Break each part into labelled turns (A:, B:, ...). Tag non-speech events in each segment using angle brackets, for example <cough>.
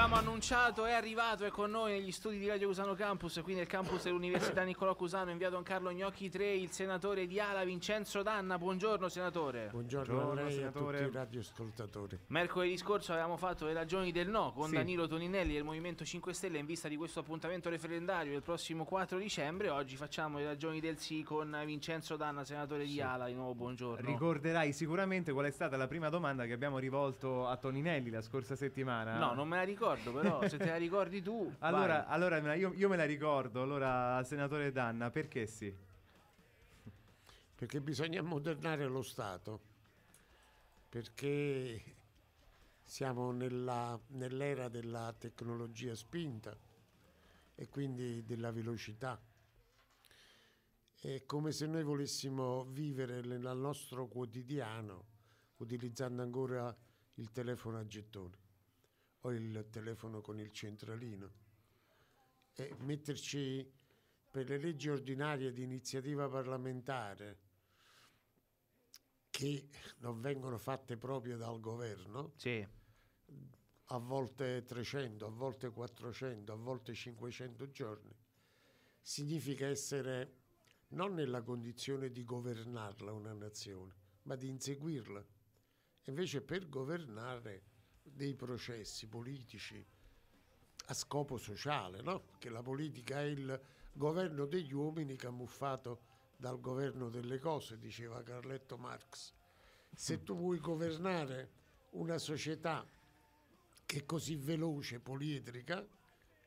A: l'avevamo annunciato, è arrivato, è con noi negli studi di Radio Cusano Campus, qui nel campus dell'Università Niccolò Cusano, inviato via Don Carlo Gnocchi 3, il senatore di Ala, Vincenzo Danna. Buongiorno senatore. Buongiorno, Buongiorno a lei senatore. a tutti i
B: radioascoltatori.
A: Mercoledì scorso avevamo fatto le ragioni del no con sì. Danilo Toninelli del Movimento 5 Stelle in vista di questo appuntamento referendario del prossimo 4 dicembre. Oggi facciamo le ragioni del sì con Vincenzo Danna, senatore sì. di Ala. Di nuovo buongiorno.
C: Ricorderai sicuramente qual è stata la prima domanda che abbiamo rivolto a Toninelli la scorsa settimana. No, non me la ricordo ricordo, però se te la
A: ricordi tu. <laughs> allora,
C: allora io, io, me la ricordo, allora, senatore Danna, perché sì? Perché bisogna modernare lo Stato, perché
B: siamo nella, nell'era della tecnologia spinta e quindi della velocità. È come se noi volessimo vivere nel nostro quotidiano utilizzando ancora il telefono a gettoni o il telefono con il centralino. E metterci per le leggi ordinarie di iniziativa parlamentare che non vengono fatte proprio dal governo, sì. a volte 300, a volte 400, a volte 500 giorni, significa essere non nella condizione di governarla una nazione, ma di inseguirla. Invece per governare dei processi politici a scopo sociale, no? che la politica è il governo degli uomini camuffato dal governo delle cose, diceva Carletto Marx. Se tu vuoi governare una società che è così veloce, poliedrica,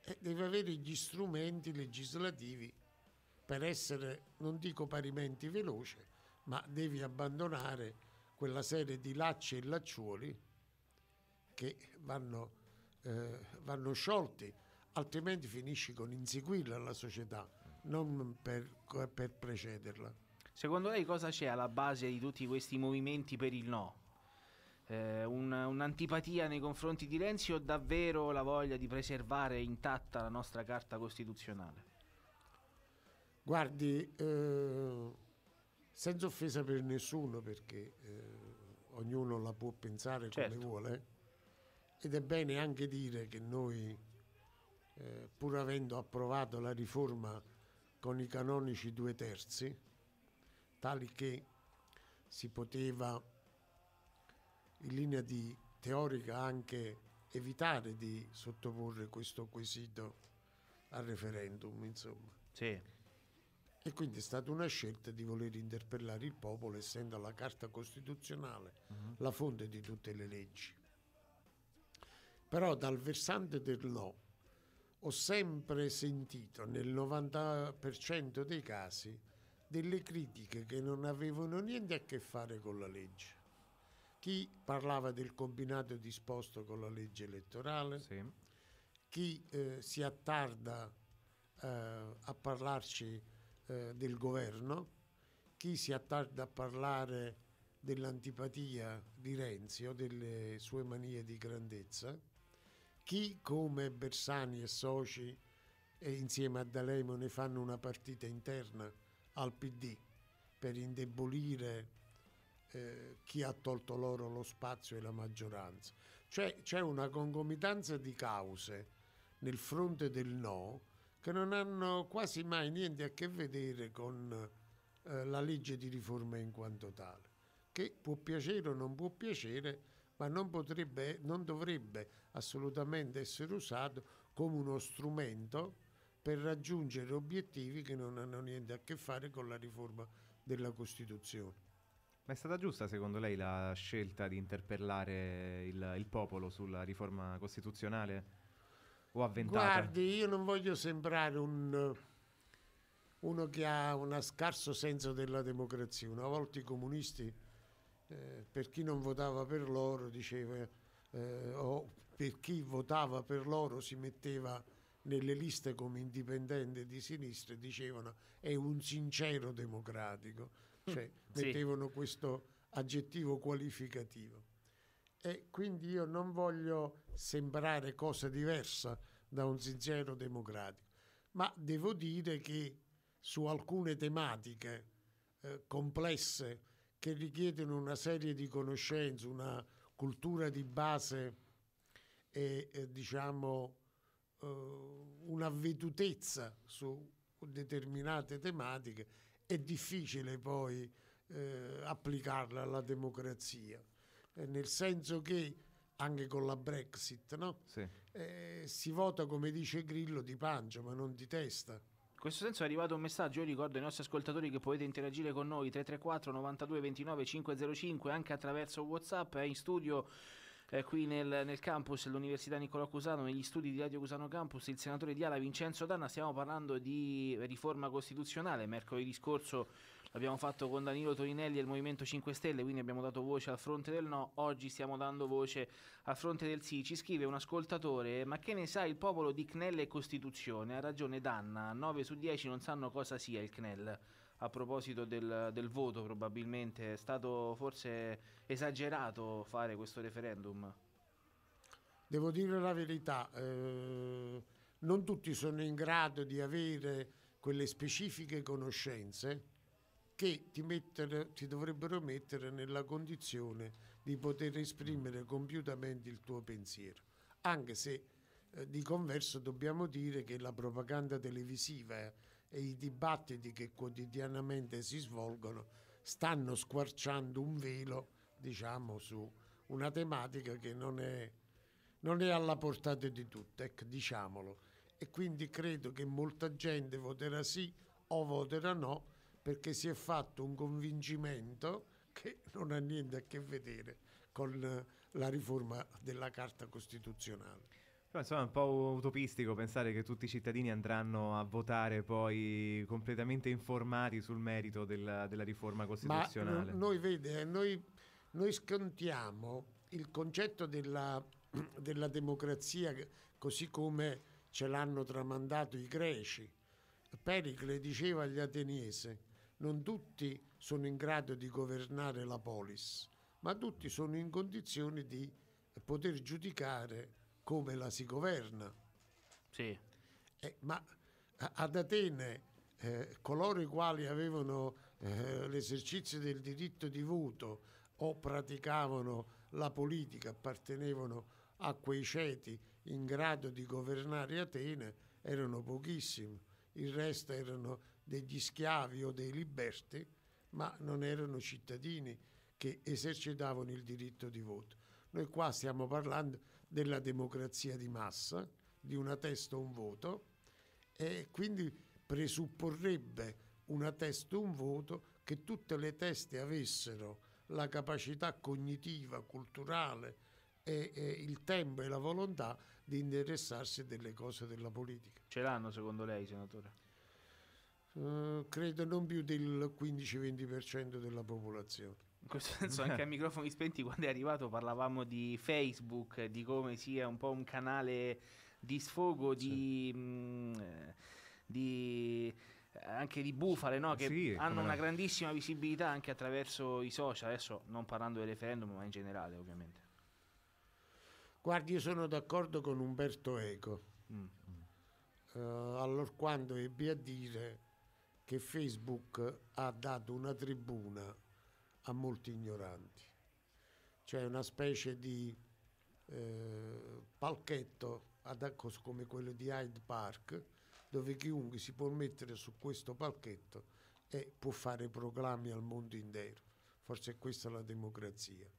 B: eh, devi avere gli strumenti legislativi per essere, non dico parimenti veloce, ma devi abbandonare quella serie di lacci e lacciuoli che vanno, eh, vanno sciolti, altrimenti finisci con inseguirla la società, non per, per precederla.
A: Secondo lei cosa c'è alla base di tutti questi movimenti per il no? Eh, un, un'antipatia nei confronti di Renzi o davvero la voglia di preservare intatta la nostra carta costituzionale?
B: Guardi, eh, senza offesa per nessuno perché eh, ognuno la può pensare certo. come vuole, ed è bene anche dire che noi, eh, pur avendo approvato la riforma con i canonici due terzi, tali che si poteva in linea di teorica anche evitare di sottoporre questo quesito al referendum, insomma. Sì. E quindi è stata una scelta di voler interpellare il popolo, essendo la Carta Costituzionale uh-huh. la fonte di tutte le leggi. Però dal versante del no ho sempre sentito nel 90% dei casi delle critiche che non avevano niente a che fare con la legge. Chi parlava del combinato disposto con la legge elettorale, sì. chi eh, si attarda eh, a parlarci eh, del governo, chi si attarda a parlare dell'antipatia di Renzi o delle sue manie di grandezza chi come Bersani e soci e insieme a D'Alemo ne fanno una partita interna al PD per indebolire eh, chi ha tolto loro lo spazio e la maggioranza. Cioè c'è una concomitanza di cause nel fronte del no che non hanno quasi mai niente a che vedere con eh, la legge di riforma in quanto tale, che può piacere o non può piacere, ma non, potrebbe, non dovrebbe assolutamente essere usato come uno strumento per raggiungere obiettivi che non hanno niente a che fare con la riforma della
C: Costituzione. Ma è stata giusta secondo lei la scelta di interpellare il, il popolo sulla riforma costituzionale o avventata?
B: Guardi, io non voglio sembrare un, uno che ha un scarso senso della democrazia. Una volta i comunisti eh, per chi non votava per loro diceva eh, o per chi votava per loro si metteva nelle liste come indipendente di sinistra e dicevano è un sincero democratico, mm, cioè sì. questo aggettivo qualificativo. E quindi io non voglio sembrare cosa diversa da un sincero democratico, ma devo dire che su alcune tematiche eh, complesse che richiedono una serie di conoscenze, una cultura di base e eh, diciamo eh, un'avvedutezza su determinate tematiche, è difficile poi eh, applicarla alla democrazia, eh, nel senso che anche con la Brexit no? sì. Eh, si vota come dice Grillo di pancia
A: ma non di testa. In questo senso è arrivato un messaggio, io ricordo ai nostri ascoltatori che potete interagire con noi 334 92 29 505 anche attraverso Whatsapp, è in studio eh, qui nel, nel, campus dell'Università Niccolò Cusano, negli studi di Radio Cusano Campus, il senatore di Ala Vincenzo Danna, stiamo parlando di riforma costituzionale, mercoledì scorso l'abbiamo fatto con Danilo Torinelli e il Movimento 5 Stelle, quindi abbiamo dato voce al fronte del no, oggi stiamo dando voce al fronte del sì. Ci scrive un ascoltatore, ma che ne sa il popolo di CNEL e Costituzione? Ha ragione Danna, 9 su 10 non sanno cosa sia il CNEL a proposito del, del, voto probabilmente è stato forse esagerato fare questo referendum
B: devo dire la verità eh, non tutti sono in grado di avere quelle specifiche conoscenze che ti, mettere, ti, dovrebbero mettere nella condizione di poter esprimere compiutamente il tuo pensiero, anche se eh, di converso dobbiamo dire che la propaganda televisiva eh, e i dibattiti che quotidianamente si svolgono stanno squarciando un velo, diciamo, su una tematica che non è, non è alla portata di tutte, ecco, diciamolo. E quindi credo che molta gente voterà sì o voterà no perché si è fatto un convincimento che non ha niente a che vedere con eh, la riforma della Carta Costituzionale.
C: insomma è un po' utopistico pensare che tutti i cittadini andranno a votare poi completamente informati sul merito della, della riforma costituzionale. Ma
B: noi, vede, eh, noi, noi scontiamo il concetto della, <clears throat> della democrazia così come ce l'hanno tramandato i greci. Pericle diceva agli ateniesi non tutti sono in grado di governare la polis, ma tutti sono in condizione di poter giudicare come la si governa. Sì. Eh, ma eh, ad Atene eh, coloro i quali avevano eh, l'esercizio del diritto di voto o praticavano la politica appartenevano a quei ceti in grado di governare Atene erano pochissimi, il resto erano degli schiavi o dei liberti, ma non erano cittadini che esercitavano il diritto di voto. Noi qua stiamo parlando della democrazia di massa, di una testa o un voto, e quindi presupporrebbe una testa o un voto che tutte le teste avessero la capacità cognitiva, culturale e, e, il tempo e la volontà di interessarsi delle cose della politica. Ce l'hanno secondo lei, senatore? Eh, credo non più del 15-20% della popolazione. In questo senso anche a
A: microfoni spenti quando è arrivato parlavamo di Facebook, di come sia un po' un canale di sfogo, di, sì. mh, mm, di anche di bufale no? che sì, hanno una no. grandissima visibilità anche attraverso i social, adesso non parlando del referendum ma in generale ovviamente.
B: Guardi, io sono d'accordo con Umberto Eco, mm. uh, allorquando ebbe a dire che Facebook ha dato una tribuna a molti ignoranti, cioè una specie di eh, palchetto ad, come quello di Hyde Park, dove chiunque si può mettere su questo palchetto e può fare proclami al mondo intero. Forse questa è la democrazia.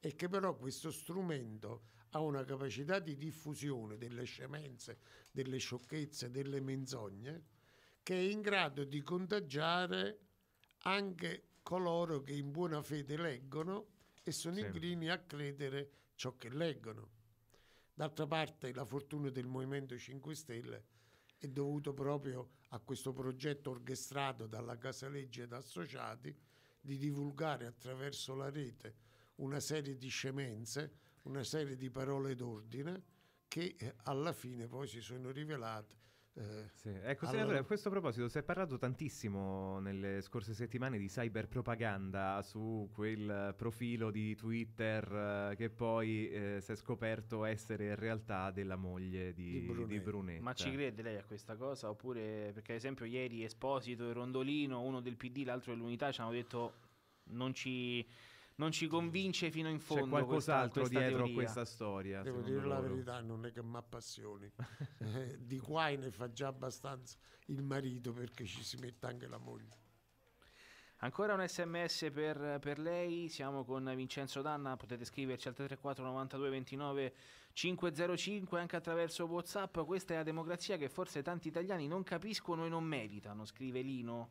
B: E che però questo strumento ha una capacità di diffusione delle scemenze, delle sciocchezze, delle menzogne che è in grado di contagiare anche coloro che in buona fede leggono e sono sì. inclini a credere ciò che leggono. D'altra parte la fortuna del Movimento 5 Stelle è dovuta proprio a questo progetto orchestrato dalla Casaleggia ed Associati di divulgare attraverso la rete una serie di scemenze, una serie di parole d'ordine che eh, alla fine poi si sono rivelate eh, sì.
C: Ecco, allora... senatore, a questo proposito si è parlato tantissimo nelle scorse settimane di cyberpropaganda su quel profilo di Twitter eh, che poi eh, si è scoperto essere in realtà della moglie di, di, Brunet. Ma ci
A: crede lei a questa cosa? Oppure, perché ad esempio ieri Esposito e Rondolino, uno del PD, l'altro dell'Unità, ci hanno detto non ci non ci convince fino in fondo. C'è qualcos'altro questa, questa dietro a questa storia. Devo dire la verità,
B: non è che mi appassioni. <laughs> Eh, di guai ne fa già abbastanza il marito
A: perché ci si
B: mette anche la moglie.
A: Ancora un sms per, per, lei, siamo con Vincenzo Danna, potete scriverci al 334 92 29 505 anche attraverso Whatsapp, questa è la democrazia che forse tanti italiani non capiscono e non meritano, scrive Lino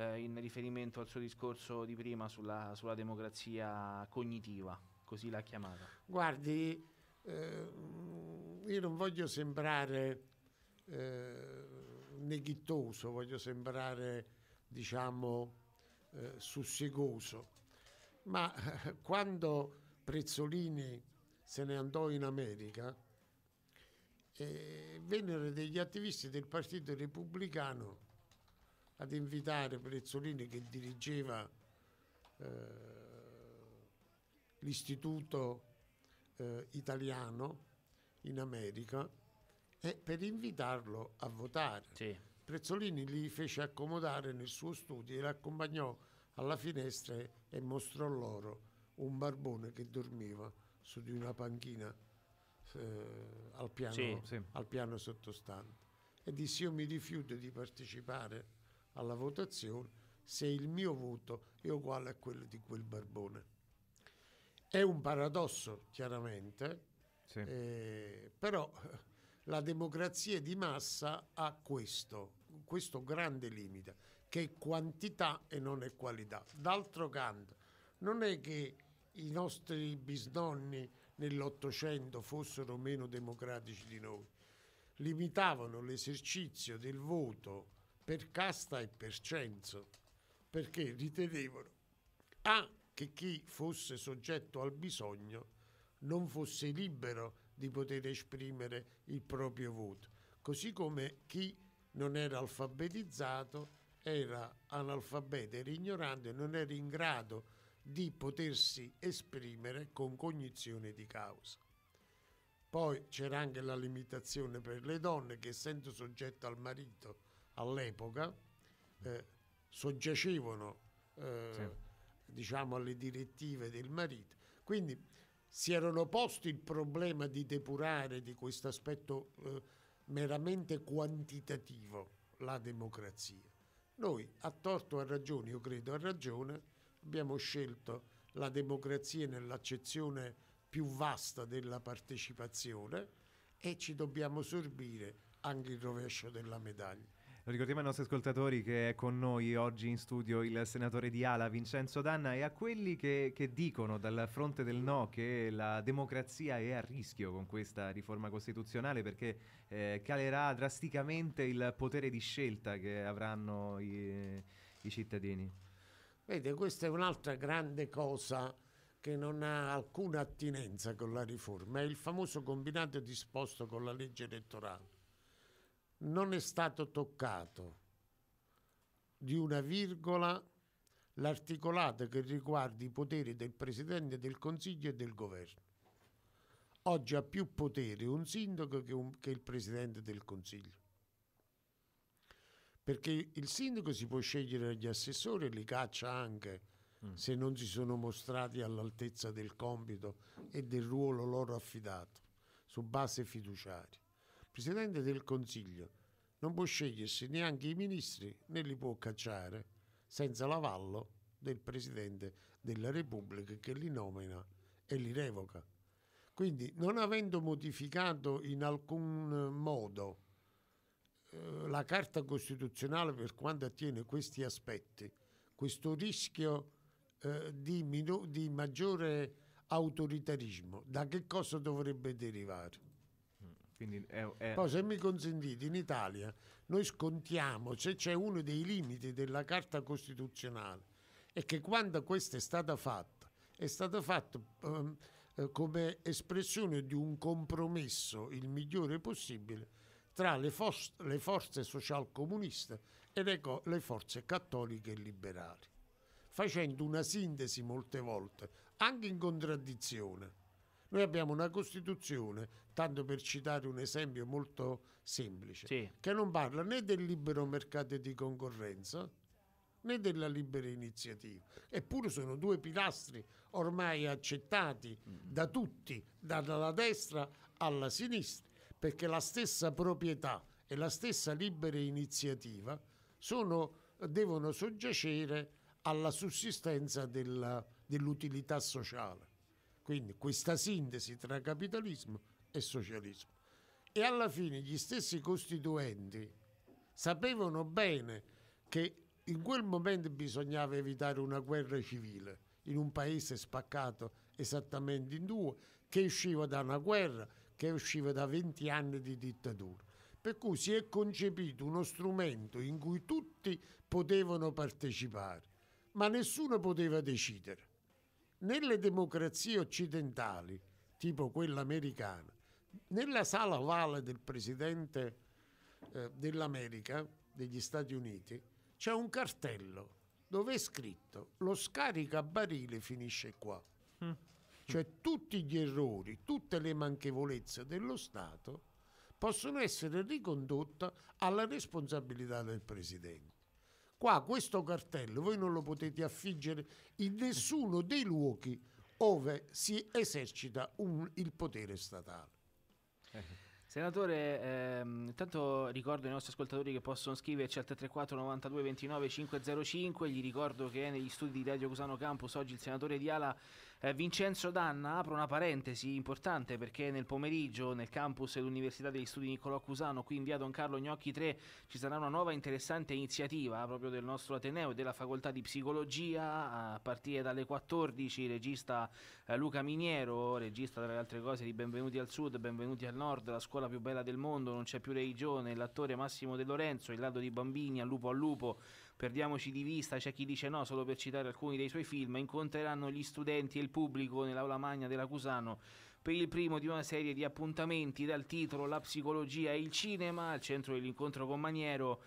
A: eh, in riferimento al suo discorso di prima sulla, sulla democrazia cognitiva, così l'ha chiamata.
B: Guardi, eh, io non voglio sembrare eh, neghittoso, voglio sembrare, diciamo, eh, sussigoso, ma eh, quando Prezzolini se ne andò in America, eh, vennero degli attivisti del Partito Repubblicano ad invitare Prezzolini che dirigeva eh, l'istituto eh, italiano in America e per invitarlo a votare. Sì. Prezzolini li fece accomodare nel suo studio e l'accompagnò alla finestra e mostrò loro un barbone che dormiva su di una panchina eh, al, piano, sì, sì. al piano sottostante e disse io mi rifiuto di partecipare alla votazione se il mio voto è uguale a quello di quel barbone. È un paradosso, chiaramente, sì. eh, però la democrazia di massa ha questo, questo grande limite, che è quantità e non è qualità. D'altro canto, non è che i nostri bisnonni nell'Ottocento fossero meno democratici di noi, limitavano l'esercizio del voto per casta e per censo, perché ritenevano A che chi fosse soggetto al bisogno non fosse libero di poter esprimere il proprio voto, così come chi non era alfabetizzato era analfabeta, era ignorante, non era in grado di potersi esprimere con cognizione di causa. Poi c'era anche la limitazione per le donne che essendo soggette al marito all'epoca eh, soggiacevano eh, sì. diciamo alle direttive del marito. Quindi si erano posti il problema di depurare di questo aspetto eh, meramente quantitativo la democrazia. Noi, a torto o a ragione, io credo a ragione, abbiamo scelto la democrazia nell'accezione più vasta della partecipazione e ci dobbiamo sorbire anche il rovescio della
C: medaglia ricordiamo ai nostri ascoltatori che è con noi oggi in studio il senatore di Ala, Vincenzo Danna, e a quelli che, che dicono dal fronte del no che la democrazia è a rischio con questa riforma costituzionale perché eh, calerà drasticamente il potere di scelta che avranno i, i cittadini. Vede, questa
B: è un'altra grande cosa che non ha alcuna attinenza con la riforma, è il famoso combinato disposto con la legge elettorale non è stato toccato di una virgola l'articolato che riguarda i poteri del Presidente del Consiglio e del Governo. Oggi ha più potere un sindaco che, un, che il Presidente del Consiglio. Perché il sindaco si può scegliere gli assessori e li caccia anche mm. se non si sono mostrati all'altezza del compito e del ruolo loro affidato, su base fiduciaria. Presidente del Consiglio non può scegliersi neanche i ministri né li può cacciare senza l'avallo del Presidente della Repubblica che li nomina e li revoca. Quindi non avendo modificato in alcun eh, modo eh, la Carta Costituzionale per quanto attiene questi aspetti, questo rischio eh, di, di maggiore autoritarismo, da che cosa dovrebbe derivare? È, è... Poi se mi consentite, in Italia noi scontiamo, se c'è uno dei limiti della Carta Costituzionale, è che quando questa è stata fatta, è stata fatta um, come espressione di un compromesso il migliore possibile tra le, for- le forze socialcomuniste e le, ecco, le forze cattoliche e liberali, facendo una sintesi molte volte, anche in contraddizione noi abbiamo una Costituzione, tanto per citare un esempio molto semplice, sì. che non parla né del libero mercato di concorrenza, né della libera iniziativa. Eppure sono due pilastri ormai accettati mm. da tutti, dalla destra alla sinistra, perché la stessa proprietà e la stessa libera iniziativa sono, devono soggiacere alla sussistenza della, dell'utilità sociale. Quindi questa sintesi tra capitalismo e socialismo. E alla fine gli stessi costituenti sapevano bene che in quel momento bisognava evitare una guerra civile in un paese spaccato esattamente in due, che usciva da una guerra, che usciva da 20 anni di dittatura. Per cui si è concepito uno strumento in cui tutti potevano partecipare, ma nessuno poteva decidere nelle democrazie occidentali, tipo quella americana, nella sala ovale del presidente eh, dell'America, degli Stati Uniti, c'è un cartello dove è scritto lo a barile finisce qua. Mm. Cioè tutti gli errori, tutte le manchevolezze dello Stato possono essere ricondotte alla responsabilità del Presidente. Qua questo cartello voi non lo potete affiggere in nessuno dei luoghi dove si esercita un, il potere statale. Eh.
A: Senatore, ehm, intanto ricordo ai nostri ascoltatori che possono scriverci al 334 92 29 505, gli ricordo che negli studi di Radio Cusano Campus oggi il senatore Diala eh, Vincenzo Danna apro una parentesi importante perché nel pomeriggio nel campus dell'Università degli Studi Niccolò Cusano, qui in via Don Carlo Gnocchi 3, ci sarà una nuova interessante iniziativa eh, proprio del nostro Ateneo e della Facoltà di Psicologia a partire dalle 14. Regista eh, Luca Miniero, regista tra le altre cose di Benvenuti al Sud, Benvenuti al Nord, la scuola più bella del mondo, non c'è più religione, l'attore Massimo De Lorenzo, il lato di Bambini, al lupo al lupo, perdiamoci di vista, c'è chi dice no, solo per citare alcuni dei suoi film, incontreranno gli studenti e il pubblico nell'aula magna della Cusano per il primo di una serie di appuntamenti dal titolo La psicologia e il cinema al centro dell'incontro con Maniero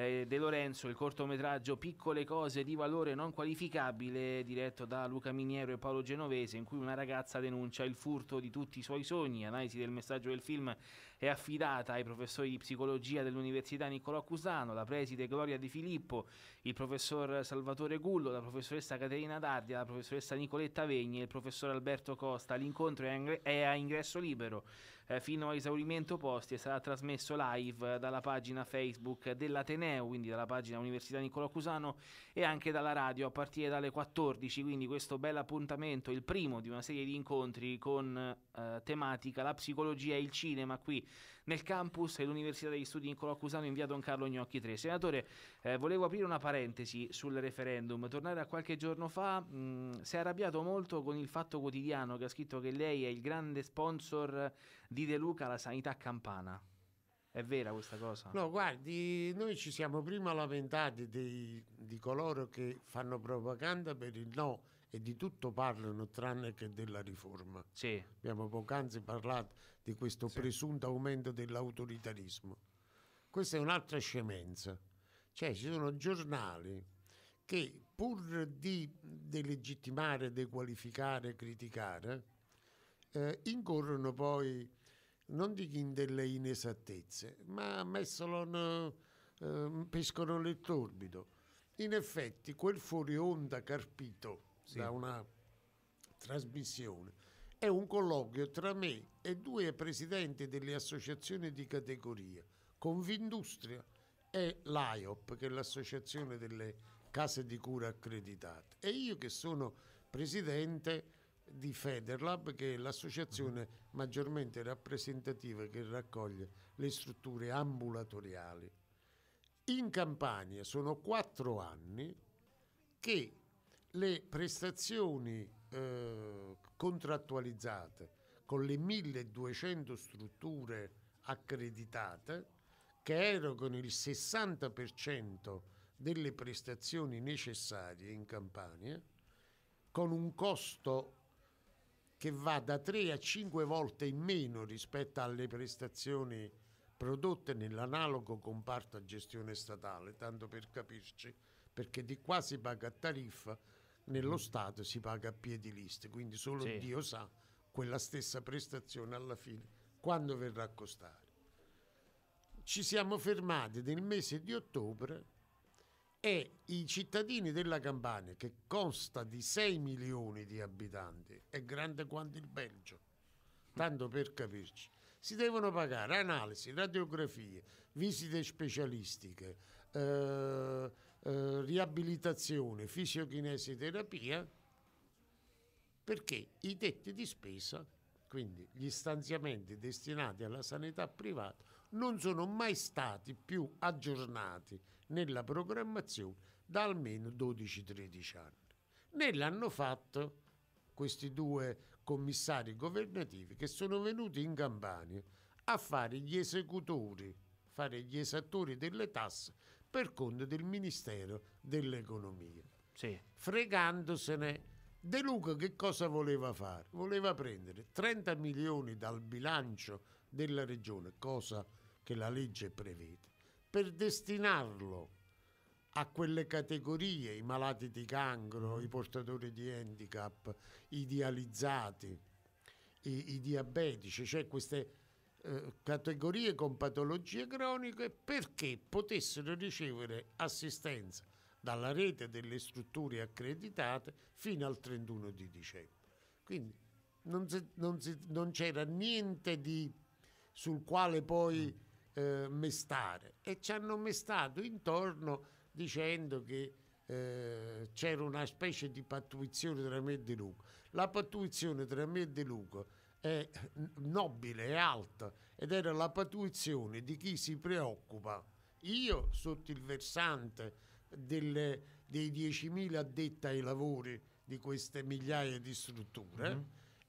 A: eh, De Lorenzo, il cortometraggio Piccole cose di valore non qualificabile, diretto da Luca Miniero e Paolo Genovese, in cui una ragazza denuncia il furto di tutti i suoi sogni. Analisi del messaggio del film è affidata ai professori di psicologia dell'Università Niccolò Cusano, la preside Gloria Di Filippo, il professor Salvatore Gullo, la professoressa Caterina Dardia, la professoressa Nicoletta Vegni e il professor Alberto Costa. L'incontro è a ingresso libero. Eh, fino a esaurimento posti e sarà trasmesso live dalla pagina Facebook dell'Ateneo, quindi dalla pagina Università Niccolò Cusano e anche dalla radio a partire dalle 14, quindi questo bel appuntamento, il primo di una serie di incontri con eh, tematica la psicologia e il cinema qui nel campus dell'Università degli Studi Nicolò Cusano in via Don Carlo Gnocchi 3. Senatore, eh, volevo aprire una parentesi sul referendum, tornare a qualche giorno fa, mh, mm, si è arrabbiato molto con il Fatto Quotidiano che ha scritto che lei è il grande sponsor di De Luca alla sanità campana. È vera questa cosa? No,
B: guardi, noi ci siamo prima lamentati dei, di coloro che fanno propaganda per il no e di tutto parlano tranne che della riforma. Sì. Abbiamo poc'anzi parlato di questo sì. presunto aumento dell'autoritarismo. Questa è un'altra scemenza. Cioè ci sono giornali che pur di delegittimare, dequalificare, criticare, eh, incorrono poi, non dico in delle inesattezze, ma messolon, eh, pescono nel torbido. In effetti quel fuori onda carpito sì. da una trasmissione, è un colloquio tra me e due presidenti delle associazioni di categoria, Convindustria e l'AIOP, che è l'associazione delle case di cura accreditate. E io che sono presidente di Federlab, che è l'associazione mm-hmm. maggiormente rappresentativa che raccoglie le strutture ambulatoriali. In Campania sono quattro anni che le prestazioni eh, contrattualizzate con le 1200 strutture accreditate che erogano il 60% delle prestazioni necessarie in Campania con un costo che va da 3 a 5 volte in meno rispetto alle prestazioni prodotte nell'analogo comparto a gestione statale, tanto per capirci, perché di qua si paga a tariffa nello Stato si paga a piedi liste, quindi solo sì. Dio sa quella stessa prestazione alla fine quando verrà a costare. Ci siamo fermati nel mese di ottobre e i cittadini della Campania, che consta di 6 milioni di abitanti, è grande quanto il Belgio, tanto per capirci, si devono pagare analisi, radiografie, visite specialistiche. Eh, eh, riabilitazione, terapia, perché i tetti di spesa, quindi gli stanziamenti destinati alla sanità privata, non sono mai stati più aggiornati nella programmazione da almeno 12-13 anni. Né l'hanno fatto questi due commissari governativi che sono venuti in Campania a fare gli esecutori, fare gli esattori delle tasse per conto del Ministero dell'Economia, sì. fregandosene. De Luca che cosa voleva fare? Voleva prendere 30 milioni dal bilancio della regione, cosa che la legge prevede, per destinarlo a quelle categorie, i malati di cancro, i portatori di handicap, i dializzati, i, i diabetici, cioè queste eh, categorie con patologie croniche perché potessero ricevere assistenza dalla rete delle strutture accreditate fino al 31 di dicembre. Quindi non, si, non, si, non c'era niente di, sul quale poi mm. eh, mestare e ci hanno mestato intorno dicendo che eh, c'era una specie di pattuizione tra me e De Luca. La pattuizione tra me e De Luca è nobile, è alta ed era la patuizione di chi si preoccupa. Io sotto il versante delle, dei 10.000 addetti ai lavori di queste migliaia di strutture mm-hmm.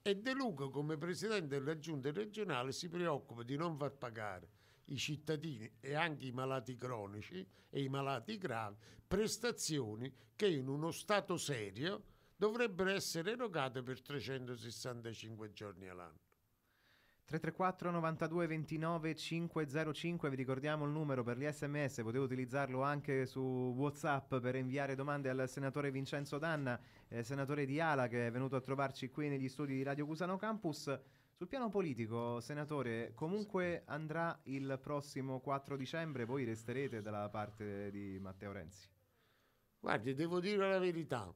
B: e De Luca come presidente della giunta regionale si preoccupa di non far pagare i cittadini e anche i malati cronici e i malati gravi prestazioni che in uno Stato serio dovrebbero essere erogate per 365 giorni all'anno.
C: 334 92 29 505 vi ricordiamo il numero per gli sms potete utilizzarlo anche su whatsapp per inviare domande al senatore Vincenzo Danna eh, senatore di Ala che è venuto a trovarci qui negli studi di Radio Cusano Campus sul piano politico senatore comunque andrà il prossimo 4 dicembre voi resterete dalla parte di Matteo Renzi guardi devo dire la verità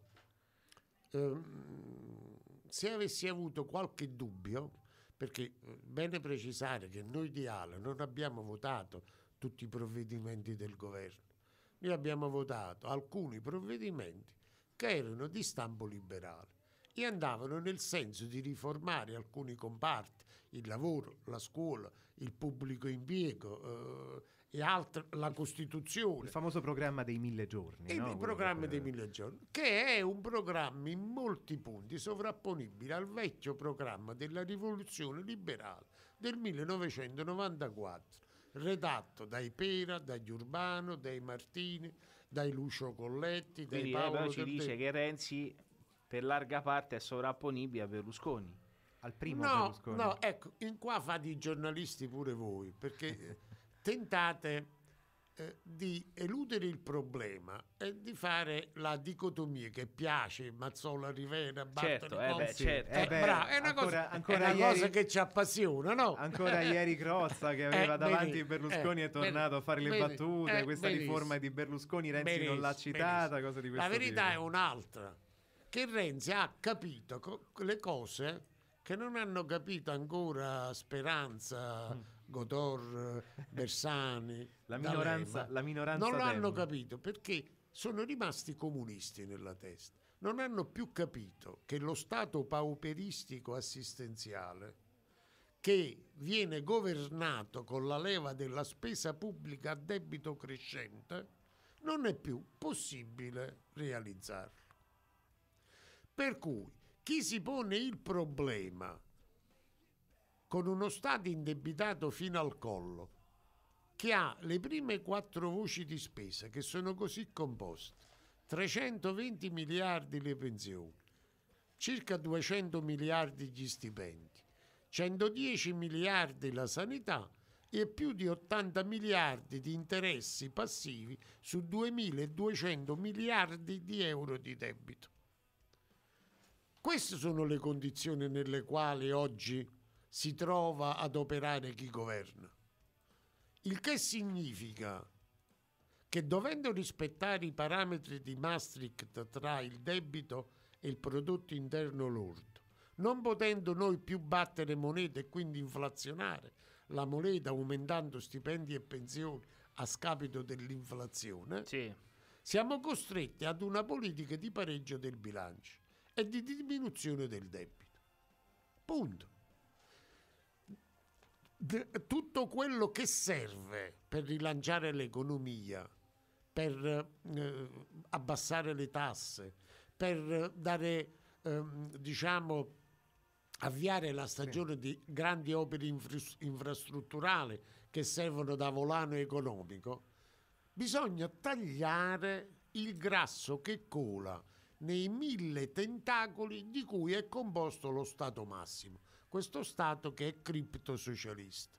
B: Ehm, se avessi avuto qualche dubbio, perché eh, bene precisare che noi di ALA non abbiamo votato tutti i provvedimenti del governo, noi abbiamo votato alcuni provvedimenti che erano di stampo liberale e andavano nel senso di riformare alcuni comparti, il lavoro, la scuola, il pubblico impiego, eh, e altre, la Costituzione.
C: Il famoso programma dei mille giorni. E no? Il programma dei mille giorni,
B: che è un programma in molti punti sovrapponibile al vecchio programma della rivoluzione liberale del 1994, redatto dai Pera, dagli Urbano, dai Martini, dai Lucio Colletti, Quindi, dai eh, Paolo. Eh, ci Tardini. dice
A: che Renzi per larga parte è sovrapponibile a Berlusconi. Al primo no, Berlusconi. No,
B: ecco, in qua fate i giornalisti pure voi, perché... <laughs> tentate eh, di eludere il problema e di fare la dicotomia che piace Mazzola Rivera certo, eh beh, certo. Eh, eh beh, bravo, è una, ancora, cosa, ancora è una ieri, cosa,
C: che ci appassiona no? ancora eh. ieri Crozza che aveva eh, davanti Berlusconi è tornato a fare le battute questa riforma di Berlusconi Renzi benissimo, non l'ha citata cosa di la verità tipo. è un'altra
B: che Renzi ha capito co- le cose che non hanno capito ancora Speranza mm Godor, <laughs> Bersani. la, minoranza, la minoranza. Non l'hanno demo. capito perché sono rimasti comunisti nella testa. Non hanno più capito che lo Stato pauperistico assistenziale che viene governato con la leva della spesa pubblica a debito crescente non è più possibile realizzarlo. Per cui chi si pone il problema con uno Stato indebitato fino al collo, che ha le prime quattro voci di spesa che sono così composte. 320 miliardi le pensioni, circa 200 miliardi gli stipendi, 110 miliardi la sanità e più di 80 miliardi di interessi passivi su 2.200 miliardi di euro di debito. Queste sono le condizioni nelle quali oggi si trova ad operare chi governa. Il che significa che dovendo rispettare i parametri di Maastricht tra il debito e il prodotto interno lordo, non potendo noi più battere moneta e quindi inflazionare la moneta aumentando stipendi e pensioni a scapito dell'inflazione, sì. siamo costretti ad una politica di pareggio del bilancio e di diminuzione del debito. Punto d- tutto quello che serve per rilanciare l'economia, per eh, abbassare le tasse, per dare, ehm, diciamo, avviare la stagione di grandi opere infra- infrastrutturali che servono da volano economico, bisogna tagliare il grasso che cola nei mille tentacoli di cui è composto lo Stato massimo questo Stato che è criptosocialista.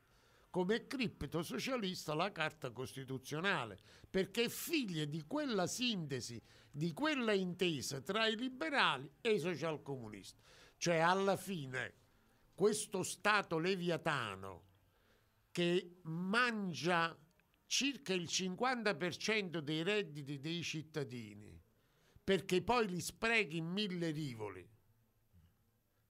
B: Come criptosocialista la Carta Costituzionale, perché è figlia di quella sintesi, di quella intesa tra i liberali e i socialcomunisti. Cioè, alla fine, questo Stato leviatano che mangia circa il 50% dei redditi dei cittadini, perché poi li sprechi in mille rivoli,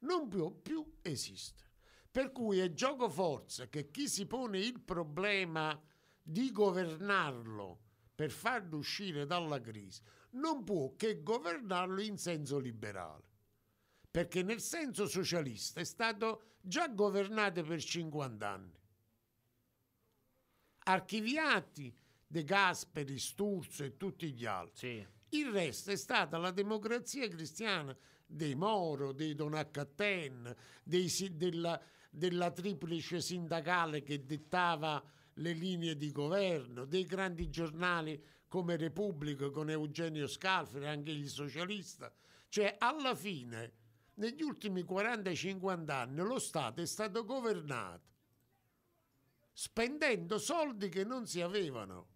B: non può più esistere. Per cui è gioco forza che chi si pone il problema di governarlo per farlo uscire dalla crisi non può che governarlo in senso liberale. Perché nel senso socialista è stato già governato per 50 anni. Archiviati De Gasperi, Sturzo e tutti gli altri. Sì. Il resto è stata la democrazia cristiana dei Moro, dei Donaccaten, dei, della, della triplice sindacale che dettava le linee di governo, dei grandi giornali come Repubblica con Eugenio Scalfari, anche il socialista. Cioè, alla fine, negli ultimi 40-50 anni, lo Stato è stato governato spendendo soldi che non si avevano.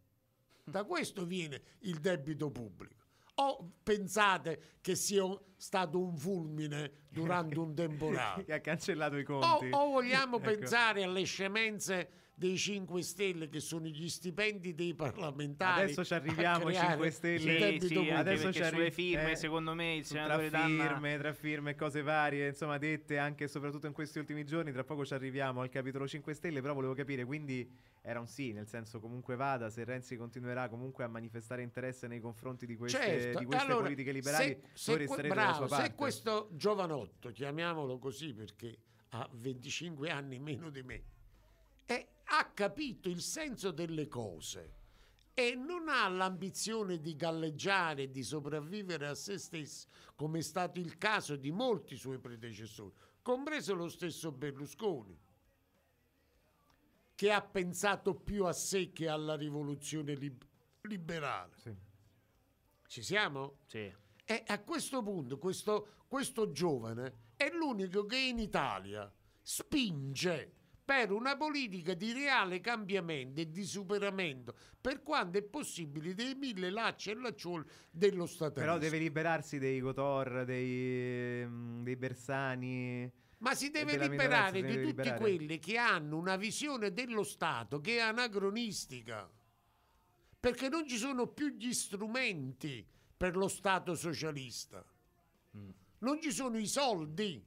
B: Da questo viene il debito pubblico o pensate che sia stato un fulmine durante un temporale che <laughs> ha cancellato i conti o, o vogliamo <laughs> ecco. pensare alle scemenze dei 5 Stelle che sono gli stipendi dei parlamentari.
A: Adesso ci arriviamo ai 5 Stelle, sì, sì, adesso ci arriviamo firme, eh, secondo me il senatore tra firme, Danna...
C: tra firme, cose varie, insomma, dette anche e soprattutto in questi ultimi giorni, tra poco ci arriviamo al capitolo 5 Stelle, però volevo capire, quindi era un sì, nel senso comunque vada, se Renzi continuerà comunque a manifestare interesse nei confronti di queste, certo. di queste allora, politiche liberali, se, se, que- bravo, se
B: questo giovanotto, chiamiamolo così perché ha 25 anni meno di me, è ha capito il senso delle cose e non ha l'ambizione di galleggiare, di sopravvivere a se stesso, come è stato il caso di molti suoi predecessori, compreso lo stesso Berlusconi, che ha pensato più a sé che alla rivoluzione lib- liberale. Sì. Ci siamo? Sì. E a questo punto questo, questo giovane è l'unico che in Italia spinge per una politica di reale cambiamento e di superamento per quanto è possibile dei mille lacci e lacciuoli dello Stato. Però deve
C: liberarsi dei Gotor, dei, mm, dei Bersani. Ma si deve liberare si deve di tutti liberare. quelli
B: che hanno una visione dello Stato che è anacronistica, perché non ci sono più gli strumenti per lo Stato socialista,
A: mm. non ci sono i soldi.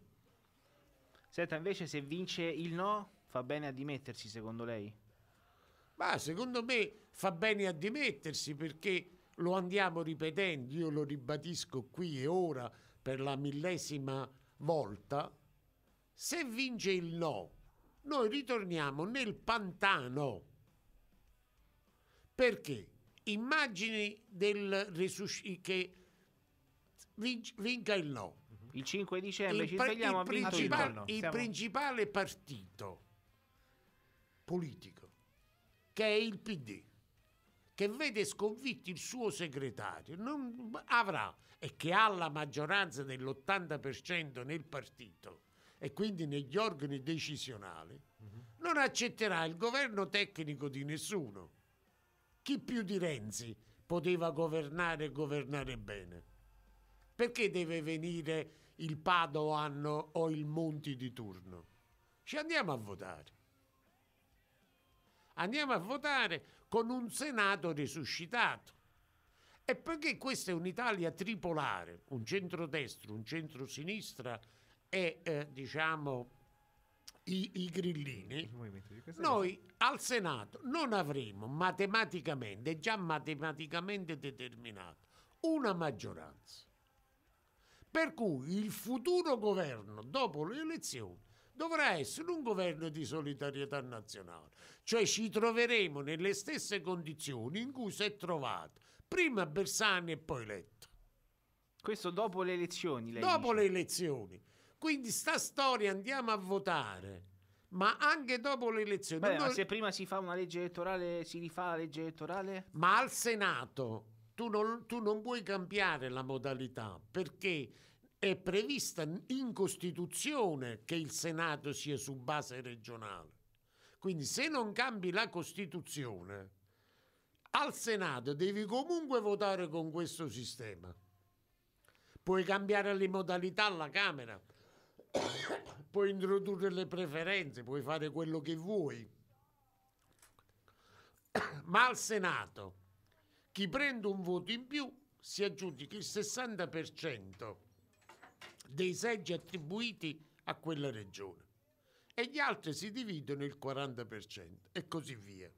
A: Senta, invece se vince il no, fa bene a dimettersi secondo lei? Ma secondo me fa bene a dimettersi
B: perché lo andiamo ripetendo, io lo ribadisco qui e ora per la millesima volta, se vince il no, noi ritorniamo nel pantano. Perché? Immagini del resuscitato che vinca il no. Il 5
A: dicembre il, ci svegliamo il, il, principal, il, no. il Siamo... principale
B: partito politico, che è il PD, che vede sconfitto il suo segretario, avrà e che ha la maggioranza dell'80% nel partito e quindi negli organi decisionali, mm-hmm. non accetterà il governo tecnico di nessuno. Chi più di Renzi poteva governare e governare bene? Perché deve venire il Padoan o il Monti di turno? Ci andiamo a votare andiamo a votare con un Senato risuscitato. E perché questa è un'Italia tripolare, un centrodestra, un centrosinistra e eh, diciamo i, i grillini, noi al Senato non avremo matematicamente, già matematicamente determinato, una maggioranza. Per cui il futuro governo dopo le elezioni dovrà essere un governo di solidarietà nazionale, cioè ci troveremo nelle stesse condizioni in cui si è trovato prima Bersani e poi Letta. Questo dopo le elezioni. dopo dice. le elezioni. Quindi sta storia andiamo a votare ma anche dopo le elezioni. Beh, non... Ma se
A: prima si fa una legge elettorale, si rifà la legge elettorale?
B: Ma al Senato tu non, tu non puoi cambiare la modalità perché è prevista in Costituzione che il Senato sia su base regionale. Quindi se non cambi la Costituzione, al Senato devi comunque votare con questo sistema. Puoi cambiare le modalità alla Camera, <coughs> puoi introdurre le preferenze, puoi fare quello che vuoi. <coughs> Ma al Senato chi prende un voto in più si aggiudica il 60% dei seggi attribuiti a quella regione e gli altri si dividono
A: il 40% e
B: così via.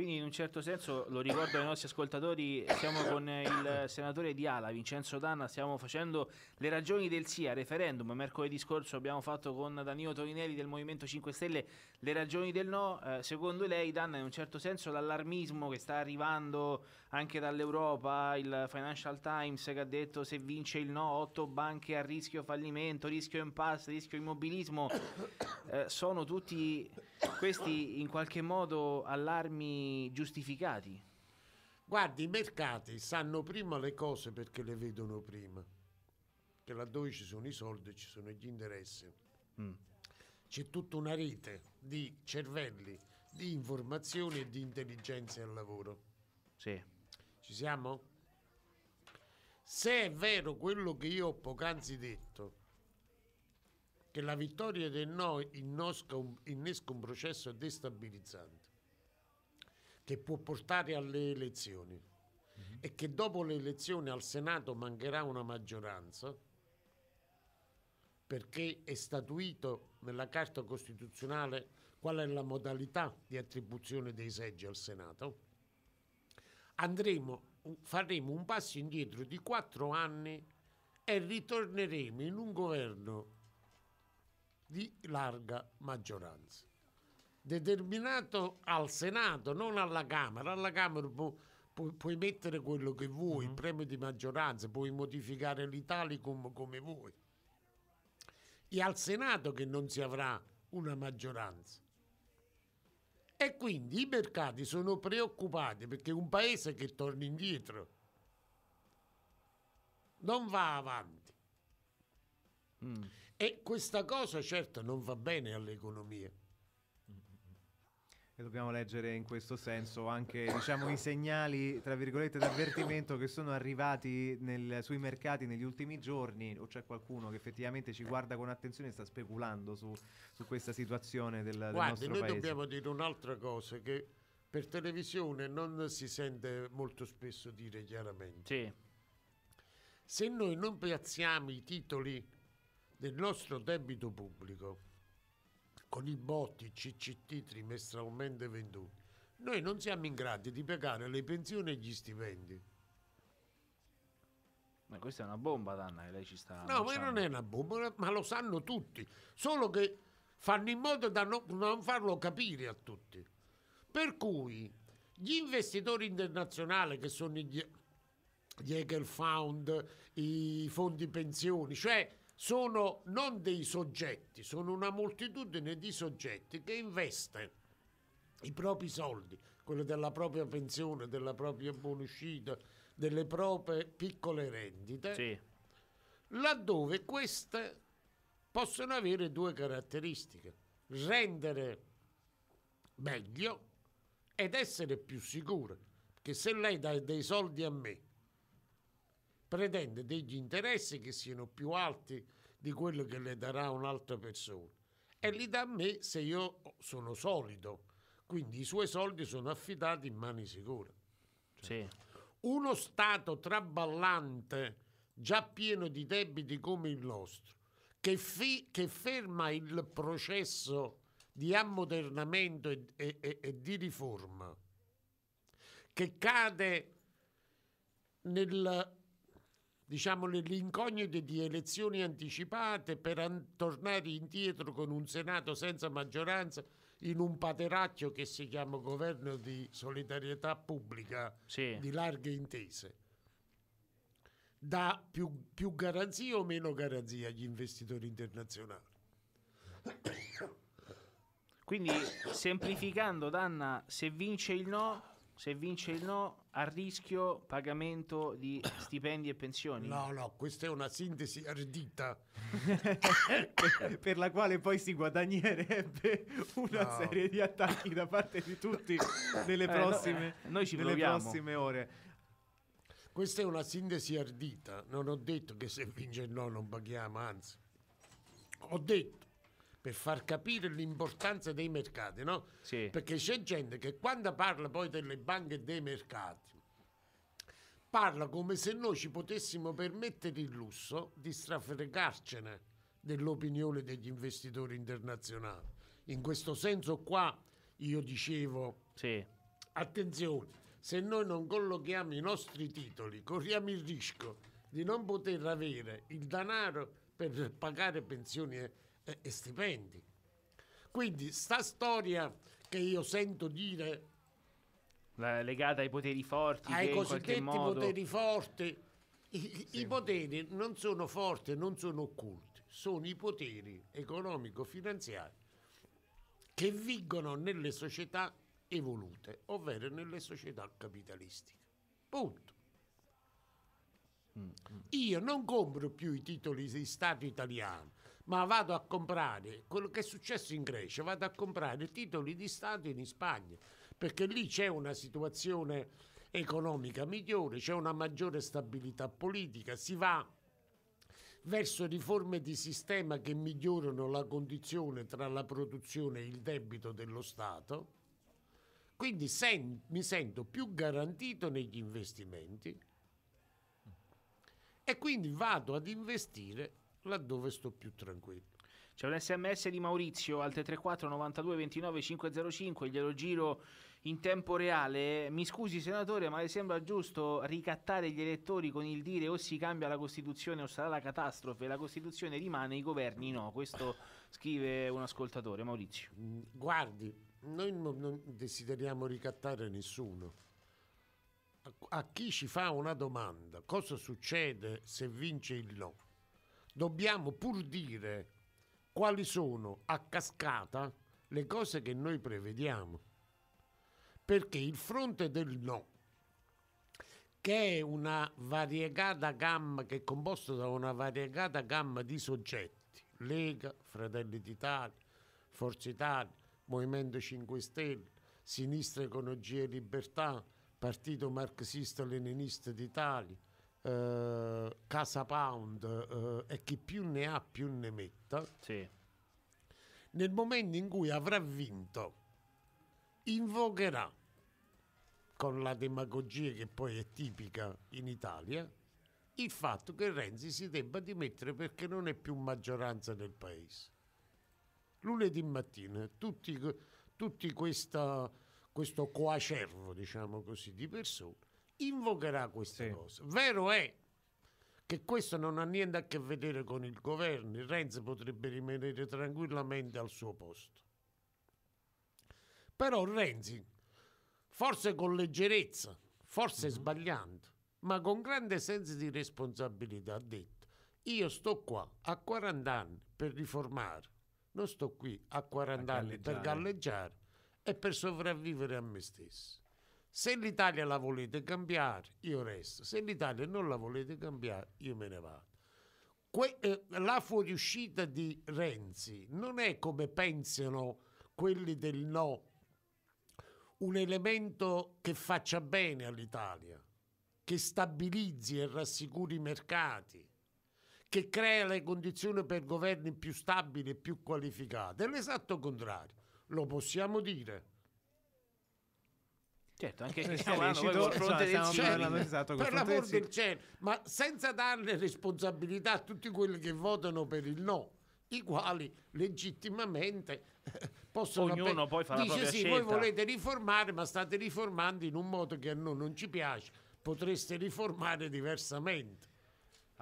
A: Quindi in un certo senso, lo ricordo ai nostri ascoltatori, siamo con il senatore di Ala, Vincenzo Danna, stiamo facendo le ragioni del sì a referendum. Mercoledì scorso abbiamo fatto con Danilo Torinelli del Movimento 5 Stelle le ragioni del no. Eh, secondo lei, Danna, in un certo senso l'allarmismo che sta arrivando anche dall'Europa, il Financial Times che ha detto se vince il no, otto banche a rischio fallimento, rischio impasse, rischio immobilismo, eh, sono tutti questi in qualche modo allarmi giustificati? Guardi,
B: i mercati sanno prima le cose perché le vedono prima, che laddove ci sono i soldi ci sono gli interessi. Mm. C'è tutta una rete di cervelli, di informazioni e di intelligenze al lavoro. Sì. Ci siamo? Se è vero quello che io ho poc'anzi detto, che la vittoria del no innesca un, innesca un processo destabilizzante che può portare alle elezioni mm-hmm. e che dopo le elezioni al Senato mancherà una maggioranza perché è statuito nella Carta Costituzionale qual è la modalità di attribuzione dei seggi al Senato, andremo, faremo un passo indietro di quattro anni e ritorneremo in un governo di larga maggioranza. Determinato al Senato, non alla Camera, alla Camera pu, pu, puoi mettere quello che vuoi, mm-hmm. premio di maggioranza, puoi modificare l'Italicum come vuoi. E al Senato che non si avrà una maggioranza. E quindi i mercati sono preoccupati perché un paese che torna indietro non va avanti.
A: Mm.
C: E questa cosa certo non va bene all'economia. E dobbiamo leggere in questo senso anche diciamo, i segnali, tra virgolette, d'avvertimento che sono arrivati nel, sui mercati negli ultimi giorni, o c'è qualcuno che effettivamente ci guarda con attenzione e sta speculando su, su questa situazione del, Guardi, del nostro noi paese. Noi dobbiamo
B: dire un'altra cosa che per televisione non si sente molto spesso dire chiaramente. Sì. Se noi non piazziamo i titoli del nostro debito pubblico, con i botti CCT trimestralmente venduti, noi non siamo in grado di pagare le pensioni e gli stipendi. Ma questa è una bomba, Danna, che lei ci sta... No, ma non è una bomba, ma lo sanno tutti, solo che fanno in modo da non farlo capire a tutti. Per cui gli investitori internazionali che sono gli, gli Fund, i fondi pensioni, cioè sono non dei soggetti, sono una moltitudine di soggetti che investe i propri soldi, quelli della propria pensione, della propria buonuscita, delle proprie piccole rendite, sì. laddove queste possono avere due caratteristiche, rendere meglio ed essere più sicure, perché se lei dà dei soldi a me pretende degli interessi che siano più alti di quello che le darà un'altra persona e li dà a me se io sono solido. Quindi i suoi soldi sono affidati in mani sicure. Cioè, sì. Uno Stato traballante, già pieno di debiti come il nostro, che, fi- che ferma il processo di ammodernamento e, e, e di riforma, che cade nel diciamo, le, incognite di elezioni anticipate per an- tornare indietro con un Senato senza maggioranza in un pateracchio che si chiama governo di solidarietà pubblica sì. di larghe intese. Dà più, più garanzia o meno garanzia
A: agli investitori internazionali? Quindi semplificando, Danna, se vince il no, se vince il no a rischio pagamento di <coughs> stipendi e pensioni. No, no, questa è una sintesi ardita
C: <laughs> per la quale poi si guadagnerebbe una no. serie di attacchi da parte di tutti <coughs> nelle eh, prossime, eh, no, eh, nelle prossime ore.
B: Questa è una sintesi ardita, non ho detto che se vince no non paghiamo, anzi, ho detto per far capire l'importanza dei mercati, no? Sì. Perché c'è gente che quando parla poi delle banche e dei mercati, parla come se noi ci potessimo permettere il lusso di strafregarcene dell'opinione degli investitori internazionali. In questo senso qua io dicevo, sì. attenzione, se noi non collochiamo i nostri titoli, corriamo il rischio di non poter avere il denaro per pagare pensioni e, e stipendi. Quindi sta storia che io sento dire
A: legata ai poteri forti, ai cosiddetti modo... poteri
B: forti. I, sì. I, poteri non sono forti, non sono occulti, sono i poteri economico-finanziari che vigono nelle società evolute, ovvero nelle società capitalistiche. Punto. Mm, mm. Io non compro più i titoli di Stato italiano ma vado a comprare quello che è successo in Grecia, vado a comprare titoli di Stato in Spagna, perché lì c'è una situazione economica migliore, c'è una maggiore stabilità politica, si va verso riforme di sistema che migliorano la condizione tra la produzione e il debito dello Stato. Quindi sen- mi sento più garantito negli
A: investimenti e quindi vado ad investire laddove sto più tranquillo. C'è un sms di Maurizio al 334 92 29 505, glielo giro in tempo reale. Mi scusi senatore, ma le sembra giusto ricattare gli elettori con il dire o si cambia la Costituzione o sarà la catastrofe? La Costituzione rimane, i governi no. Questo scrive un ascoltatore, Maurizio. Mm, guardi,
B: noi non desideriamo ricattare nessuno. A chi ci fa una domanda, cosa succede se vince il no? dobbiamo pur dire quali sono a cascata le cose che noi prevediamo. Perché il fronte del no, che è una variegata gamma, che è composto da una variegata gamma di soggetti, Lega, Fratelli d'Italia, Forza Italia, Movimento 5 Stelle, Sinistra Ecologia e Libertà, Partito Marxista-Leninista d'Italia, eh, Casa Pound eh, e chi più ne ha più ne metta, sì. nel momento in cui avrà vinto, invocherà con la demagogia che poi è tipica in Italia, il fatto che Renzi si debba dimettere perché non è più maggioranza nel paese. Lunedì mattina tutti, tutti questa, questo coacervo, diciamo così, di persone invocherà queste sì. cosa. Vero è che questo non ha niente a che vedere con il governo, il Renzi potrebbe rimanere tranquillamente al suo posto. Però Renzi, forse con leggerezza, forse mm-hmm. sbagliando, ma con grande senso di responsabilità, ha detto, io sto qua a 40 anni per riformare, non sto qui a 40 a anni galleggiare. per galleggiare e per sopravvivere a me stesso. Se l'Italia la volete cambiare, io resto. Se l'Italia non la volete cambiare, io me ne vado. Que- eh, la fuoriuscita di Renzi non è come pensano quelli del no, un elemento che faccia bene all'Italia, che stabilizzi e rassicuri i mercati, che crea le condizioni per governi più stabili e più qualificati. È l'esatto contrario, lo possiamo dire
A: Certo, anche eh, se stiamo parlando
B: del cielo,
A: esatto,
C: per l'amor del
B: cielo, ma senza darle responsabilità a tutti quelli che votano per il no i quali legittimamente eh, possono ognuno poi fa dice sì scelta. voi volete riformare ma state riformando in un modo che a noi non ci piace
C: potreste riformare diversamente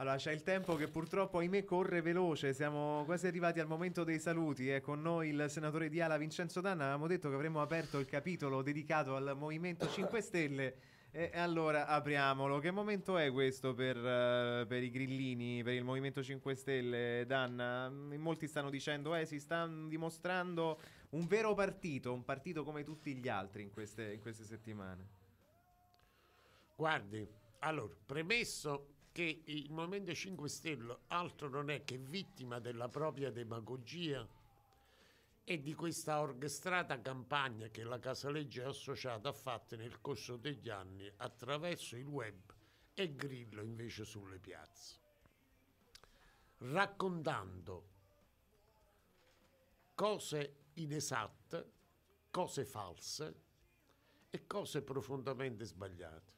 C: allora, c'è il tempo che purtroppo, ahimè, corre veloce. Siamo quasi arrivati al momento dei saluti. È eh. con noi il senatore di Ala Vincenzo Danna. Avevamo detto che avremmo aperto il capitolo dedicato al Movimento 5 Stelle. E allora apriamolo. Che momento è questo per, eh, per i grillini, per il Movimento 5 Stelle, Danna? Molti stanno dicendo, eh, si stanno dimostrando un vero partito, un partito come tutti gli altri in queste, in queste settimane. Guardi,
B: allora, premesso che il Movimento 5 Stelle altro non è che vittima della propria demagogia e di questa orchestrata campagna che la Casaleggio Associata ha fatto nel corso degli anni attraverso il web e Grillo invece sulle piazze, raccontando cose inesatte, cose false e cose profondamente sbagliate.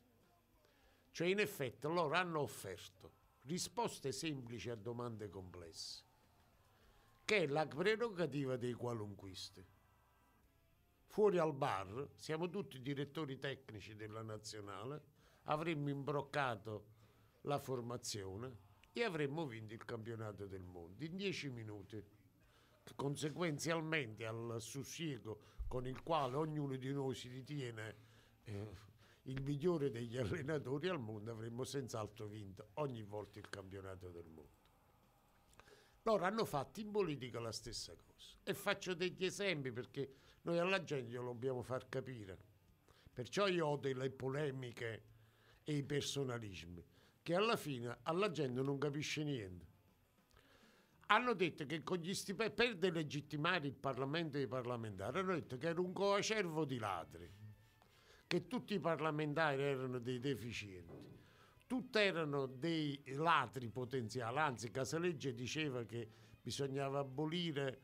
B: Cioè in effetti loro hanno offerto risposte semplici a domande complesse, che è la prerogativa dei qualunquisti. Fuori al bar siamo tutti direttori tecnici della nazionale, avremmo imbroccato la formazione e avremmo vinto il campionato del mondo in dieci minuti conseguenzialmente al sussiego con il quale ognuno di noi si ritiene eh, il migliore degli allenatori al mondo, avremmo senz'altro vinto ogni volta il campionato del mondo. Loro hanno fatto in politica la stessa cosa. E faccio degli esempi perché noi alla gente lo dobbiamo far capire. Perciò io ho delle polemiche e i personalismi che alla fine alla gente non capisce niente. Hanno detto che con gli stipendi, per delegittimare il Parlamento e i parlamentari, hanno detto che era un coacervo di ladri che tutti i parlamentari erano dei deficienti, tutti erano dei ladri potenziali, anzi Casalegge diceva che bisognava abolire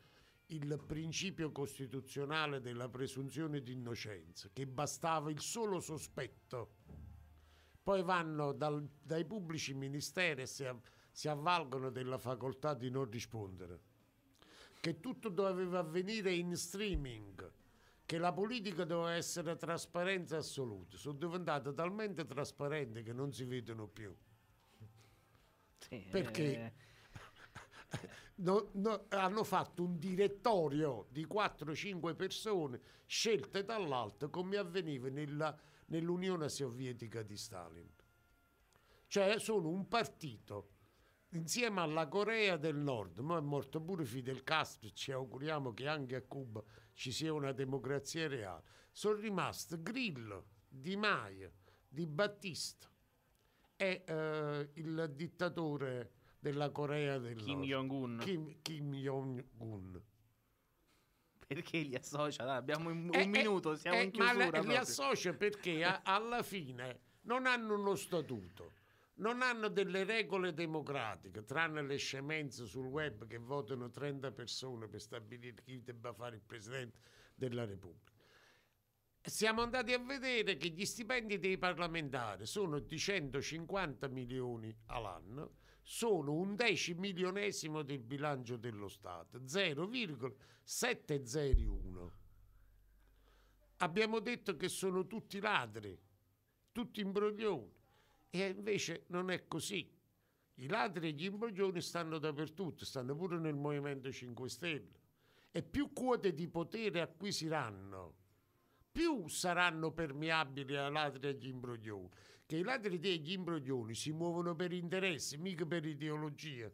B: il principio costituzionale della presunzione di innocenza, che bastava il solo sospetto. Poi vanno dal, dai pubblici ministeri e si, si avvalgono della facoltà di non rispondere. Che tutto doveva avvenire in streaming che la politica doveva essere trasparenza assoluta. Sono diventate talmente trasparenti che non si vedono più. Sì, Perché eh... <laughs> no, no, hanno fatto un direttorio di 4-5 persone scelte dall'alto come avveniva nella, nell'Unione Sovietica di Stalin. Cioè sono un partito insieme alla Corea del Nord, ma è morto pure Fidel Castro, ci auguriamo che anche a Cuba ci sia una democrazia reale, sono rimasti Grillo, Di Maio, Di Battista e eh, il dittatore della Corea del Kim Nord, Jong-un. Kim, Kim Jong-un.
A: Perché li associa? Dai, abbiamo
B: un,
C: eh, eh, minuto, siamo eh, in chiusura. Ma li
B: associa perché a, alla fine non hanno uno statuto non hanno delle regole democratiche, tranne le scemenze sul web che votano 30 persone per stabilire chi debba fare il Presidente della Repubblica. Siamo andati a vedere che gli stipendi dei parlamentari sono di 150 milioni all'anno, sono un decimilionesimo del bilancio dello Stato, 0,701. Abbiamo detto che sono tutti ladri, tutti imbroglioni e invece non è così. I ladri e gli imbroglioni stanno dappertutto, stanno pure nel Movimento 5 Stelle. E più quote di potere acquisiranno, più saranno permeabili ai ladri e agli imbroglioni. Che i ladri e gli imbroglioni si muovono per interessi, mica per ideologia.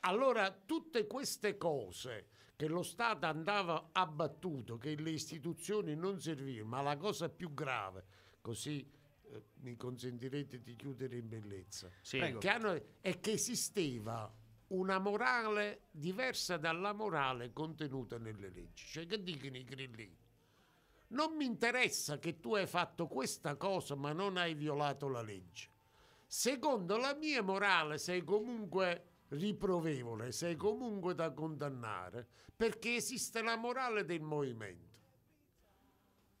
B: Allora, tutte queste cose che lo Stato andava abbattuto, che le istituzioni non servivano, ma la cosa più grave, così eh, mi consentirete di chiudere in bellezza, sì. che hanno, è che esisteva una morale diversa dalla morale contenuta nelle leggi. Cioè che dicono i grilli? Non mi interessa che tu hai fatto questa cosa ma non hai violato la legge. Secondo la mia morale sei comunque riprovevole, sei comunque da condannare perché esiste la morale del movimento,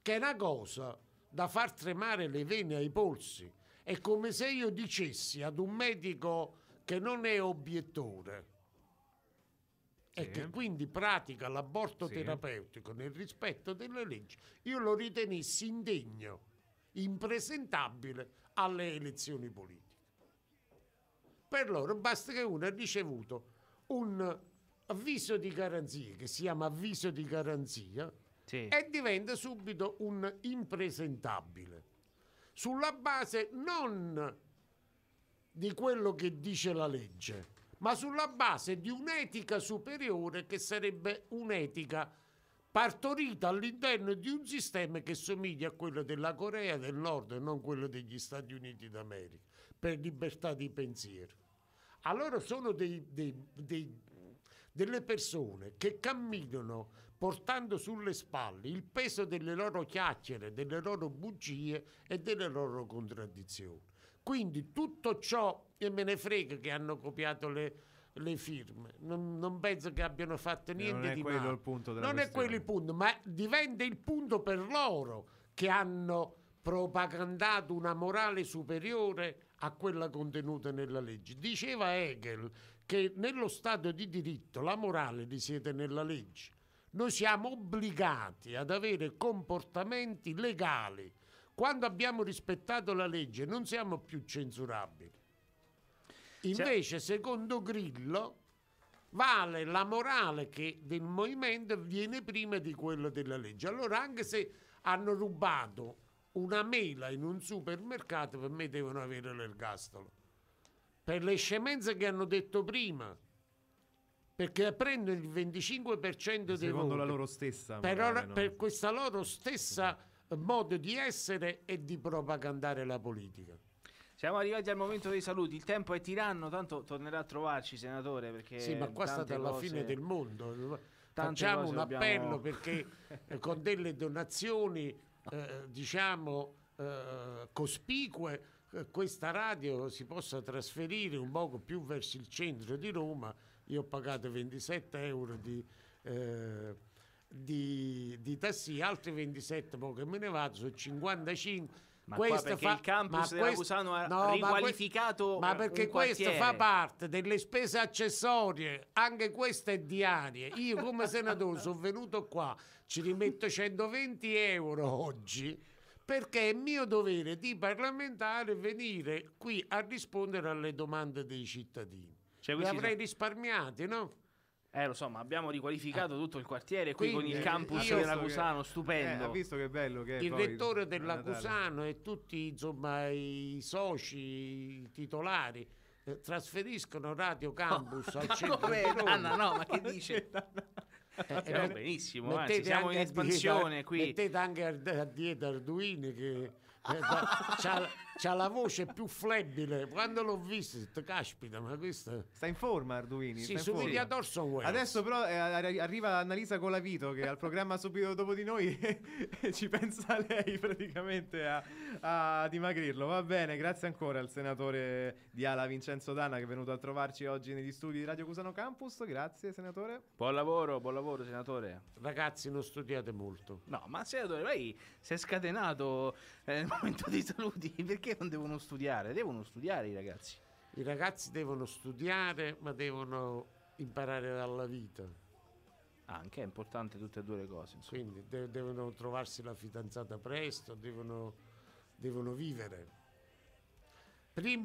B: che è una cosa da far tremare le vene ai polsi. È come se io dicessi ad un medico che non è obiettore sì. e che quindi pratica l'aborto sì. terapeutico nel rispetto delle leggi, io lo ritenessi indegno, impresentabile alle elezioni politiche. Per loro basta che uno ha ricevuto un avviso di garanzia, che si chiama avviso di garanzia, sì. e diventa subito un impresentabile. Sulla base non di quello che dice la legge, ma sulla base di un'etica superiore che sarebbe un'etica partorita all'interno di un sistema che somiglia a quello della Corea del Nord e non quello degli Stati Uniti d'America, per libertà di pensiero. Allora sono dei, dei, dei delle persone che camminano portando sulle spalle il peso delle loro chiacchiere, delle loro bugie e delle loro contraddizioni. Quindi tutto ciò, e me ne frega che hanno copiato le, le firme. Non, non, penso che abbiano fatto niente di male. Non è quello il
C: punto Non questione. è quello
B: il punto, ma diventa il punto per loro che hanno propagandato una morale superiore a quella contenuta nella legge. Diceva Hegel che nello Stato di diritto la morale risiede nella legge. Noi siamo obbligati ad avere comportamenti legali. Quando abbiamo rispettato la legge non siamo più censurabili. Invece, secondo Grillo, vale la morale che del movimento viene prima di quella della legge. Allora, anche se hanno rubato una mela in un supermercato, per me devono avere l'ergastolo per le scemenze che hanno detto prima perché prendono il 25% dei secondo voti secondo la loro stessa per, magari, no? per questa loro stessa modo di essere e di propagandare la politica
A: siamo arrivati al momento dei saluti. Il tempo è tiranno, tanto tornerà a trovarci, senatore. Perché sì, ma qua è stata cose... la fine del mondo.
B: Facciamo un appello dobbiamo... <laughs> perché eh, con delle donazioni, eh, diciamo, eh, cospicue eh, questa radio si possa trasferire un poco più verso il centro di Roma. Io ho pagato 27 euro di, eh, di, di tassi, altri 27 poco che me ne vado, sono 55. Ma questo fa, il campus ma questo, Cusano ha no, riqualificato ma, eh, perché questo fa parte delle spese accessorie anche queste diarie io come senatore sono venuto qua ci rimetto 120 euro oggi perché è mio dovere di parlamentare venire qui a rispondere alle domande dei cittadini. Cioè, Le
A: avrei sono... risparmiati, no? Eh, lo so, ma abbiamo riqualificato ah. tutto il quartiere qui Quindi, con il eh, campus dell'Acusano, stupendo. Eh, ha
C: visto che bello che Il rettore dell'Acusano
A: e tutti
B: insomma, i soci, i titolari, eh, trasferiscono Radio Campus no. <laughs> al centro.
C: Come, Anna, no, ma che dice? <laughs> Eh, va benissimo, anzi, siamo in espansione dieta, qui. Mettete
B: anche a, a dieta Arduini che eh, da,
C: c'ha la voce più flebile. Quando l'ho visto, ho detto, caspita, ma questo... Sta in forma Arduini. Sì, somiglia a Orson Welles. Adesso però eh, arriva Annalisa Colavito che al programma subito dopo di noi <laughs> ci pensa lei praticamente a, a, dimagrirlo. Va bene, grazie ancora al senatore di Ala Vincenzo Danna che è venuto a trovarci oggi negli studi di Radio Cusano Campus. Grazie senatore.
A: Buon lavoro, buon lavoro senatore.
C: Ragazzi, non
A: studiate molto. No, ma senatore, lei si è scatenato eh, nel momento dei saluti <laughs> perché perché non devono studiare? Devono studiare i ragazzi. I ragazzi devono studiare,
B: ma devono imparare dalla vita. Ah, anche è importante tutte e due le cose. Insomma. Quindi de- devono trovarsi la fidanzata presto, devono, devono vivere. Prima